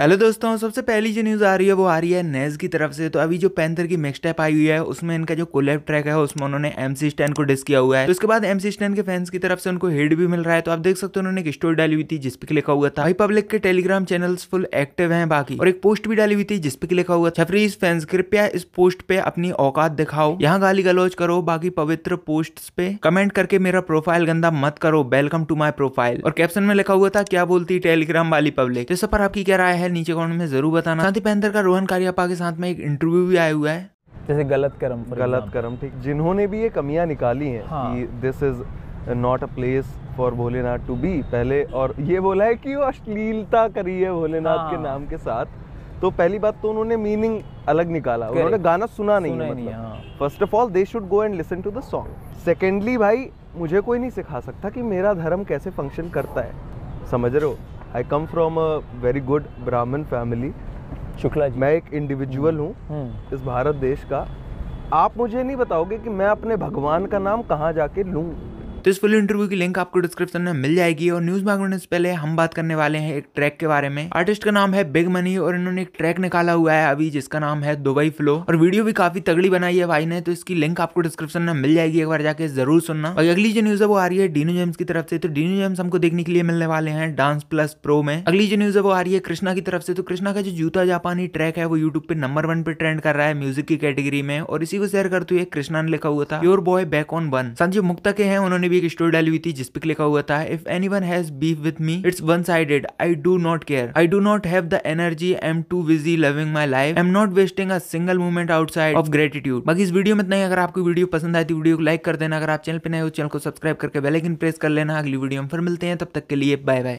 पहले दोस्तों सबसे पहली जो न्यूज़ आ रही है वो आ रही है नेज की तरफ से तो अभी जो पैंथर की मिक्स टैप आई हुई है उसमें इनका जो कोलेब ट्रैक है उसमें उन्होंने एमसी स्टैन को डिस किया हुआ है तो उसके बाद एमसी स्टैन के फैंस की तरफ से उनको हिट भी मिल रहा है तो आप देख सकते हो उन्होंने एक स्टोरी डाली हुई थी जिसपे लिखा हुआ था भाई पब्लिक के टेलीग्राम चैनल फुल एक्टिव है बाकी और एक पोस्ट भी डाली हुई थी जिसपे लिखा हुआ छफरीज फैंस कृपया इस पोस्ट पे अपनी औकात दिखाओ यहाँ गाली गलौज करो बाकी पवित्र पोस्ट पे कमेंट करके मेरा प्रोफाइल गंदा मत करो वेलकम टू माई प्रोफाइल और कैप्शन में लिखा हुआ था क्या बोलती टेलीग्राम वाली पब्लिक तो इस पर आपकी क्या राय है है नीचे कमेंट में जरूर बताना साथ ही पैंथर का रोहन कारियापा के साथ में एक इंटरव्यू भी आया हुआ है जैसे गलत कर्म गलत कर्म ठीक जिन्होंने भी ये कमियां निकाली हैं हाँ। कि this is not a place for Bholenath to be पहले और ये बोला है कि वो अश्लीलता करी है भोलेनाथ के हाँ। नाम के साथ तो पहली बात तो उन्होंने मीनिंग अलग निकाला उन्होंने गाना सुना नहीं सुना मतलब। नहीं मतलब first of all they should go and listen to the song secondly भाई मुझे कोई नहीं सिखा सकता कि मेरा धर्म कैसे फंक्शन करता है समझ रहे हो I come from a very good Brahmin family Shukla ji मैं एक इंडिविजुअल हूँ हम्म। इस भारत देश का आप मुझे नहीं बताओगे कि मैं अपने भगवान का नाम कहाँ जाके लूँ तो इस फुल इंटरव्यू की लिंक आपको डिस्क्रिप्शन में मिल जाएगी और न्यूज मैगोने से पहले हम बात करने वाले हैं एक ट्रैक के बारे में आर्टिस्ट का नाम है बिग मनी और इन्होंने एक ट्रैक निकाला हुआ है अभी जिसका नाम है दुबई फ्लो और वीडियो भी काफी तगड़ी बनाई है भाई ने तो इसकी लिंक आपको डिस्क्रिप्शन में मिल जाएगी एक बार जाके जरूर सुनना और अगली जो न्यूज है वो आ रही है डीनो जेम्स की तरफ से तो डीनो जेम्स हमको देखने के लिए मिलने वाले हैं डांस प्लस प्रो में अगली जो न्यूज है वो आ रही है कृष्णा की तरफ से तो कृष्णा का जो जूता जापानी ट्रैक है वो यूट्यूब पे नंबर वन पे ट्रेंड कर रहा है म्यूजिक की कैटेगरी में और इसी को शेयर करते हुए कृष्णा ने लिखा हुआ था your boy back on one Sanjeev Mukta के हैं उन्होंने भी एक स्टोरी डाली हुई थी जिस लिखा हुआ था if anyone has beef with me it's one sided I do not care I do not have the energy I am too busy loving my life I am not wasting a single out outside of gratitude बाकी इस video में इतना ही अगर आपको video पसंद आई तो video को like कर देना अगर आप चैनल पर नए हो चैनल को सब्सक्राइब करके बेलाइकन प्रेस कर लेना अगली वीडियो में फिर मिलते हैं तब तक के लिए बाय बाय